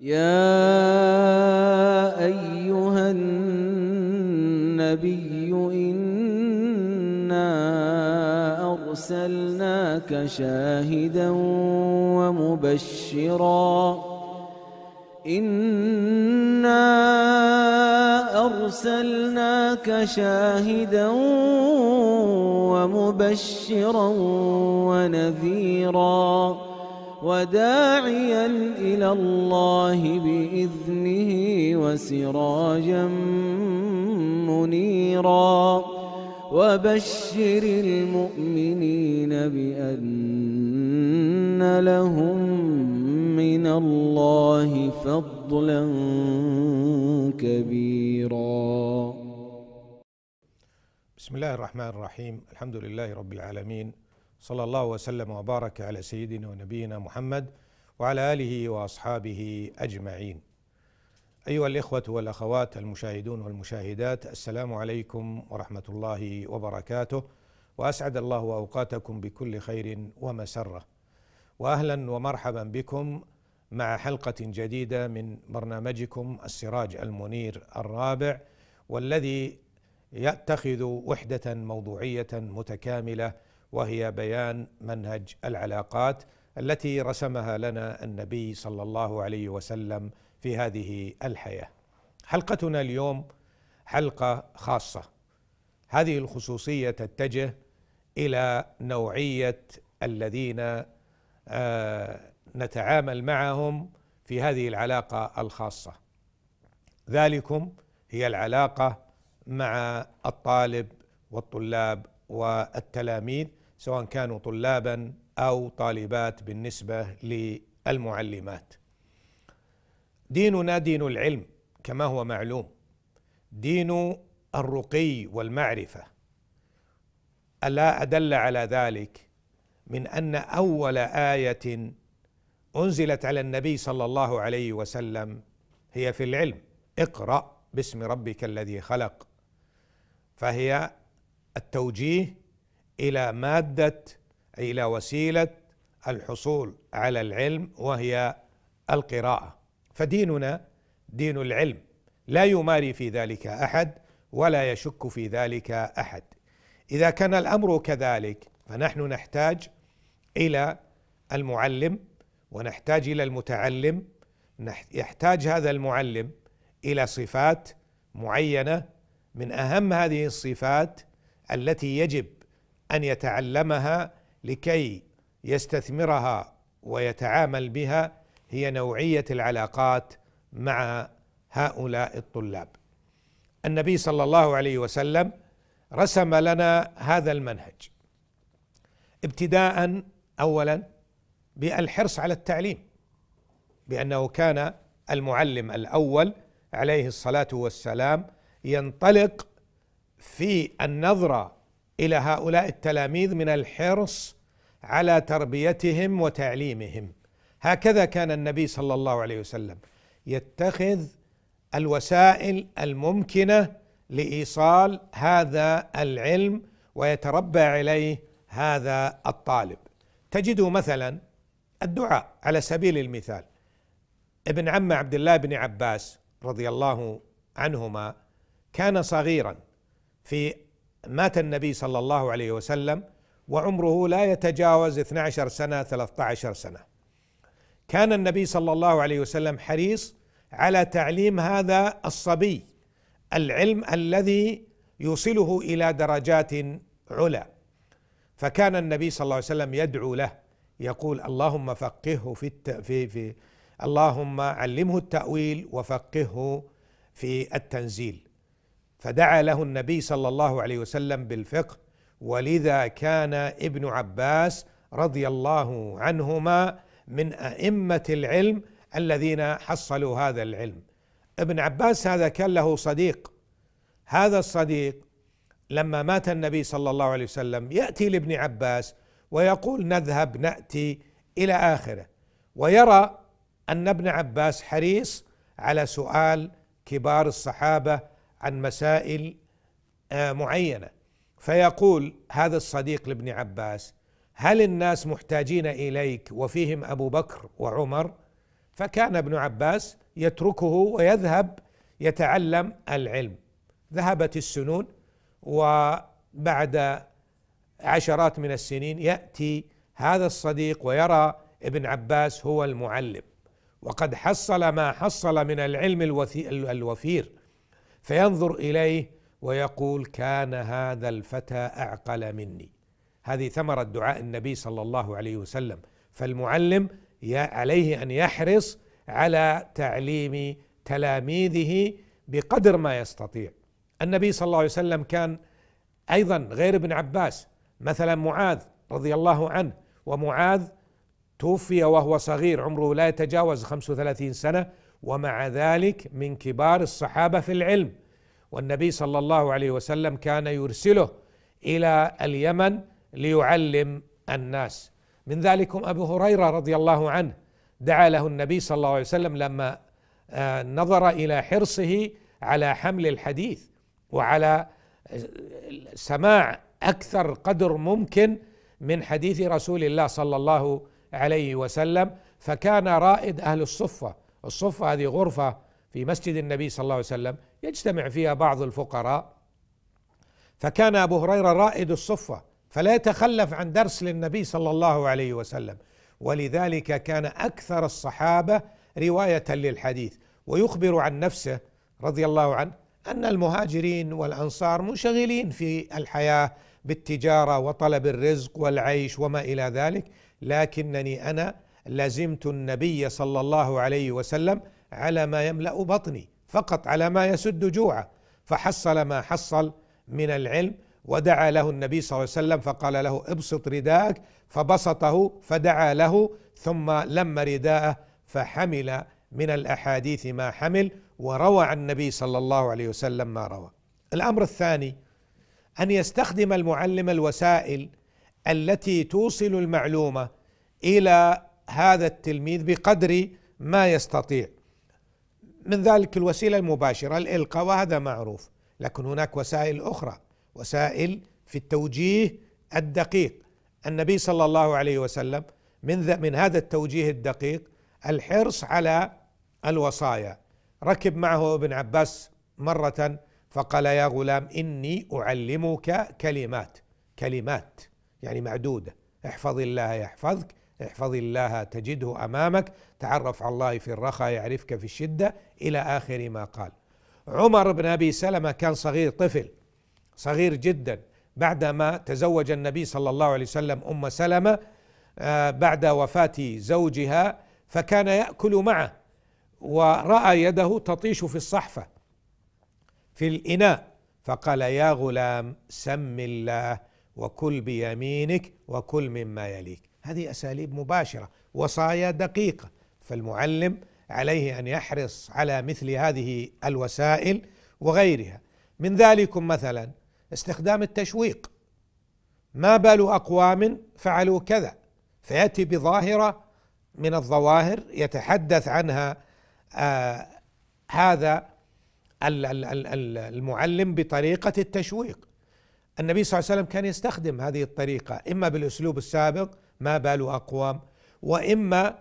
يا ايها النبي انا ارسلناك شاهدا ومبشرا انا ارسلناك شاهدا ومبشرا ونذيرا وداعيا إلى الله بإذنه وسراجا منيرا وبشر المؤمنين بأن لهم من الله فضلا كبيرا بسم الله الرحمن الرحيم الحمد لله رب العالمين صلى الله وسلم وبارك على سيدنا ونبينا محمد وعلى اله واصحابه اجمعين. ايها الاخوه والاخوات المشاهدون والمشاهدات السلام عليكم ورحمه الله وبركاته واسعد الله اوقاتكم بكل خير ومسره. واهلا ومرحبا بكم مع حلقه جديده من برنامجكم السراج المنير الرابع والذي يتخذ وحده موضوعيه متكامله وهي بيان منهج العلاقات التي رسمها لنا النبي صلى الله عليه وسلم في هذه الحياه. حلقتنا اليوم حلقه خاصه. هذه الخصوصيه تتجه الى نوعيه الذين آه، نتعامل معهم في هذه العلاقه الخاصه. ذلكم هي العلاقه مع الطالب والطلاب والتلاميذ سواء كانوا طلابا او طالبات بالنسبه للمعلمات. ديننا دين العلم كما هو معلوم. دين الرقي والمعرفه. الا ادل على ذلك من ان اول ايه انزلت على النبي صلى الله عليه وسلم هي في العلم اقرا باسم ربك الذي خلق فهي التوجيه الى ماده الى وسيله الحصول على العلم وهي القراءه فديننا دين العلم لا يماري في ذلك احد ولا يشك في ذلك احد اذا كان الامر كذلك فنحن نحتاج الى المعلم ونحتاج الى المتعلم يحتاج هذا المعلم الى صفات معينه من اهم هذه الصفات التي يجب ان يتعلمها لكي يستثمرها ويتعامل بها هي نوعيه العلاقات مع هؤلاء الطلاب النبي صلى الله عليه وسلم رسم لنا هذا المنهج ابتداء اولا بالحرص على التعليم بانه كان المعلم الاول عليه الصلاه والسلام ينطلق في النظره الى هؤلاء التلاميذ من الحرص على تربيتهم وتعليمهم هكذا كان النبي صلى الله عليه وسلم يتخذ الوسائل الممكنه لايصال هذا العلم ويتربى عليه هذا الطالب تجد مثلا الدعاء على سبيل المثال ابن عم عبد الله بن عباس رضي الله عنهما كان صغيرا في مات النبي صلى الله عليه وسلم وعمره لا يتجاوز 12 سنة 13 سنة كان النبي صلى الله عليه وسلم حريص على تعليم هذا الصبي العلم الذي يوصله إلى درجات علا فكان النبي صلى الله عليه وسلم يدعو له يقول اللهم فقهه في الت... في في اللهم علمه التأويل وفقهه في التنزيل فدعا له النبي صلى الله عليه وسلم بالفقه ولذا كان ابن عباس رضي الله عنهما من ائمه العلم الذين حصلوا هذا العلم ابن عباس هذا كان له صديق هذا الصديق لما مات النبي صلى الله عليه وسلم ياتي لابن عباس ويقول نذهب ناتي الى اخره ويرى ان ابن عباس حريص على سؤال كبار الصحابه عن مسائل آه، معينه فيقول هذا الصديق لابن عباس هل الناس محتاجين اليك وفيهم ابو بكر وعمر فكان ابن عباس يتركه ويذهب يتعلم العلم ذهبت السنون وبعد عشرات من السنين ياتي هذا الصديق ويرى ابن عباس هو المعلم وقد حصل ما حصل من العلم الوفير فينظر اليه ويقول كان هذا الفتى اعقل مني هذه ثمره دعاء النبي صلى الله عليه وسلم فالمعلم عليه ان يحرص على تعليم تلاميذه بقدر ما يستطيع النبي صلى الله عليه وسلم كان ايضا غير ابن عباس مثلا معاذ رضي الله عنه ومعاذ توفي وهو صغير عمره لا يتجاوز 35 سنه ومع ذلك من كبار الصحابه في العلم والنبي صلى الله عليه وسلم كان يرسله الى اليمن ليعلم الناس من ذلكم ابو هريره رضي الله عنه دعا له النبي صلى الله عليه وسلم لما آه، نظر الى حرصه على حمل الحديث وعلى آه، سماع اكثر قدر ممكن من حديث رسول الله صلى الله عليه وسلم فكان رائد اهل الصفه الصفة هذه غرفة في مسجد النبي صلى الله عليه وسلم يجتمع فيها بعض الفقراء فكان أبو هريرة رائد الصفة فلا يتخلف عن درس للنبي صلى الله عليه وسلم ولذلك كان أكثر الصحابة رواية للحديث ويخبر عن نفسه رضي الله عنه أن المهاجرين والأنصار منشغلين في الحياة بالتجارة وطلب الرزق والعيش وما إلى ذلك لكنني أنا لزمت النبي صلى الله عليه وسلم على ما يملا بطني فقط على ما يسد جوعه فحصل ما حصل من العلم ودعا له النبي صلى الله عليه وسلم فقال له ابسط رداءك فبسطه فدعا له ثم لم رداءه فحمل من الاحاديث ما حمل وروى عن النبي صلى الله عليه وسلم ما روى. الامر الثاني ان يستخدم المعلم الوسائل التي توصل المعلومه الى هذا التلميذ بقدر ما يستطيع من ذلك الوسيله المباشره الالقاء وهذا معروف لكن هناك وسائل اخرى وسائل في التوجيه الدقيق النبي صلى الله عليه وسلم من من هذا التوجيه الدقيق الحرص على الوصايا ركب معه ابن عباس مره فقال يا غلام اني اعلمك كلمات كلمات يعني معدوده احفظ الله يحفظك احفظ الله تجده امامك تعرف على الله في الرخاء يعرفك في الشده الى اخر ما قال عمر بن ابي سلمه كان صغير طفل صغير جدا بعدما تزوج النبي صلى الله عليه وسلم ام سلمه آه، بعد وفاه زوجها فكان ياكل معه وراى يده تطيش في الصحفه في الاناء فقال يا غلام سم الله وكل بيمينك وكل مما يليك هذه اساليب مباشره وصايا دقيقه فالمعلم عليه ان يحرص على مثل هذه الوسائل وغيرها من ذلكم مثلا استخدام التشويق ما بال اقوام فعلوا كذا فياتي بظاهره من الظواهر يتحدث عنها آه هذا المعلم بطريقه التشويق النبي صلى الله عليه وسلم كان يستخدم هذه الطريقه اما بالاسلوب السابق ما بال أقوام وإما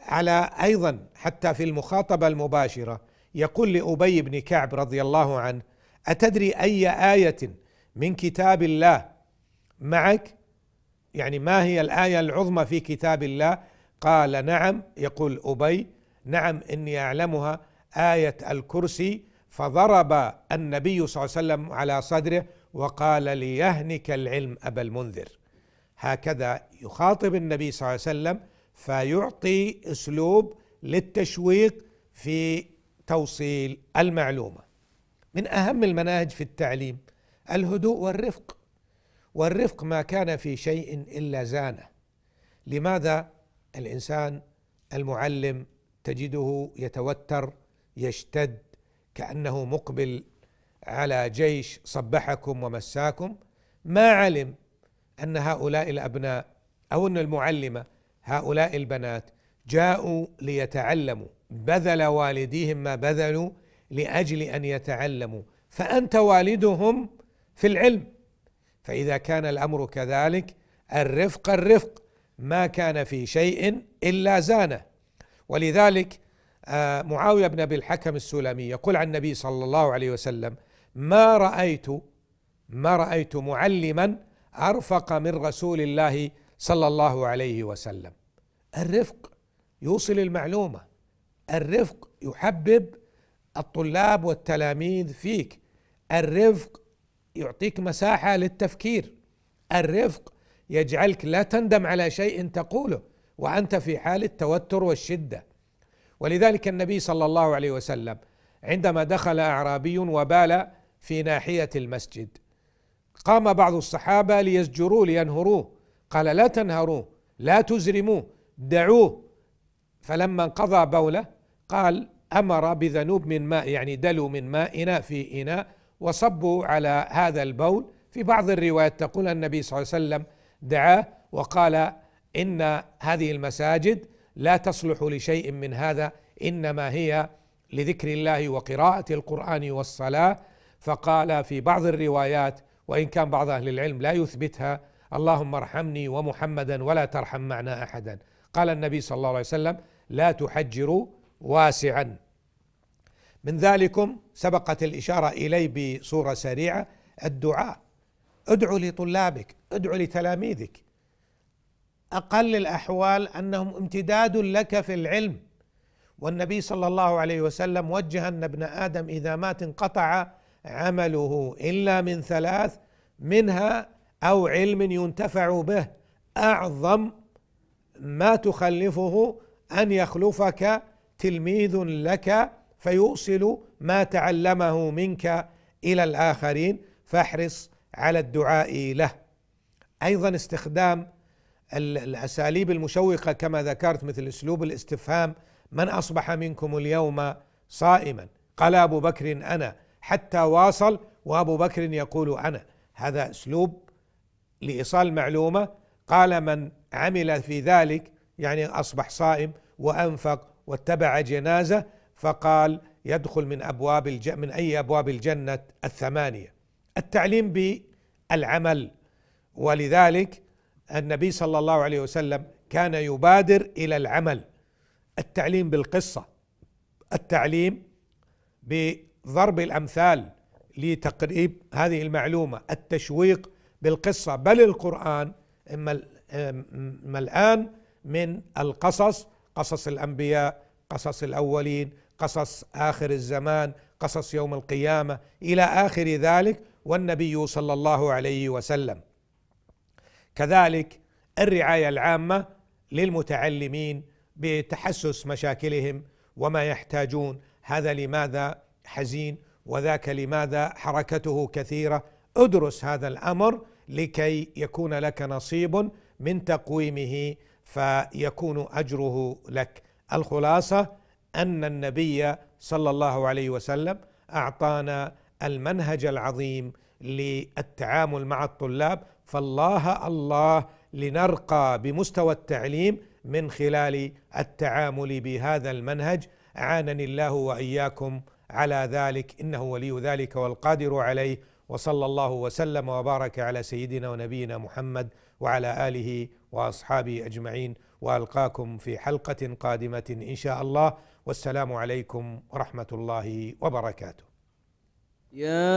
على أيضا حتى في المخاطبة المباشرة يقول لأبي بن كعب رضي الله عنه أتدري أي آية من كتاب الله معك يعني ما هي الآية العظمى في كتاب الله قال نعم يقول أبي نعم إني أعلمها آية الكرسي فضرب النبي صلى الله عليه وسلم على صدره وقال ليهنك العلم أبا المنذر هكذا يخاطب النبي صلى الله عليه وسلم فيعطي اسلوب للتشويق في توصيل المعلومه من اهم المناهج في التعليم الهدوء والرفق والرفق ما كان في شيء الا زانه لماذا الانسان المعلم تجده يتوتر يشتد كانه مقبل على جيش صبحكم ومساكم ما علم أن هؤلاء الأبناء أو أن المعلمة هؤلاء البنات جاءوا ليتعلموا بذل والديهم ما بذلوا لأجل أن يتعلموا فأنت والدهم في العلم فإذا كان الأمر كذلك الرفق الرفق ما كان في شيء إلا زانه ولذلك آه، معاوية بن أبي الحكم السلمي يقول عن النبي صلى الله عليه وسلم ما رأيت ما رأيت معلما أرفق من رسول الله صلى الله عليه وسلم الرفق يوصل المعلومة الرفق يحبب الطلاب والتلاميذ فيك الرفق يعطيك مساحة للتفكير الرفق يجعلك لا تندم على شيء تقوله وأنت في حال التوتر والشدة ولذلك النبي صلى الله عليه وسلم عندما دخل أعرابي وبال في ناحية المسجد قام بعض الصحابة ليزجروه لينهروه قال لا تنهروه لا تزرموه دعوه فلما انقضى بوله قال أمر بذنوب من ماء يعني دلوا من ماء إناء في إناء وصبوا على هذا البول في بعض الروايات تقول النبي صلى الله عليه وسلم دعاه وقال إن هذه المساجد لا تصلح لشيء من هذا إنما هي لذكر الله وقراءة القرآن والصلاة فقال في بعض الروايات وإن كان بعض أهل العلم لا يثبتها اللهم ارحمني ومحمدا ولا ترحم معنا أحدا قال النبي صلى الله عليه وسلم لا تحجروا واسعا من ذلكم سبقت الإشارة إليه بصورة سريعة الدعاء ادعو لطلابك ادعو لتلاميذك أقل الأحوال أنهم امتداد لك في العلم والنبي صلى الله عليه وسلم وجه أن ابن آدم إذا مات انقطع عمله الا من ثلاث منها او علم ينتفع به اعظم ما تخلفه ان يخلفك تلميذ لك فيوصل ما تعلمه منك الى الاخرين فاحرص على الدعاء له ايضا استخدام الاساليب المشوقه كما ذكرت مثل اسلوب الاستفهام من اصبح منكم اليوم صائما قال ابو بكر انا حتى واصل وابو بكر يقول انا هذا اسلوب لايصال معلومه قال من عمل في ذلك يعني اصبح صائم وانفق واتبع جنازه فقال يدخل من ابواب الج... من اي ابواب الجنه الثمانيه التعليم بالعمل ولذلك النبي صلى الله عليه وسلم كان يبادر الى العمل التعليم بالقصه التعليم ب ضرب الامثال لتقريب هذه المعلومه التشويق بالقصه بل القران إما الآن من القصص قصص الانبياء قصص الاولين قصص اخر الزمان قصص يوم القيامه الى اخر ذلك والنبي صلى الله عليه وسلم كذلك الرعايه العامه للمتعلمين بتحسس مشاكلهم وما يحتاجون هذا لماذا حزين وذاك لماذا حركته كثيره ادرس هذا الامر لكي يكون لك نصيب من تقويمه فيكون اجره لك الخلاصه ان النبي صلى الله عليه وسلم اعطانا المنهج العظيم للتعامل مع الطلاب فالله الله لنرقى بمستوى التعليم من خلال التعامل بهذا المنهج عانني الله واياكم على ذلك انه ولي ذلك والقادر عليه وصلى الله وسلم وبارك على سيدنا ونبينا محمد وعلى اله واصحابه اجمعين والقاكم في حلقه قادمه ان شاء الله والسلام عليكم ورحمه الله وبركاته. يا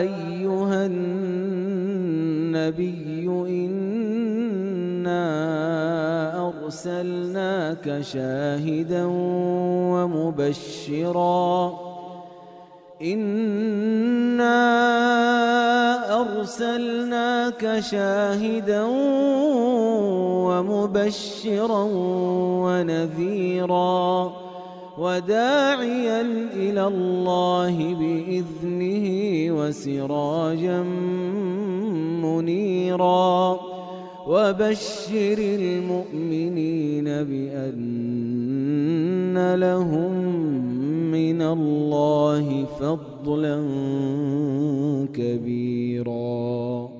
ايها النبي انا أرسلناك شاهدا ومبشرا إنا أرسلناك شاهدا ومبشرا ونذيرا وداعيا إلى الله بإذنه وسراجا منيرا وبشر المؤمنين بأن لهم من الله فضلا كبيراً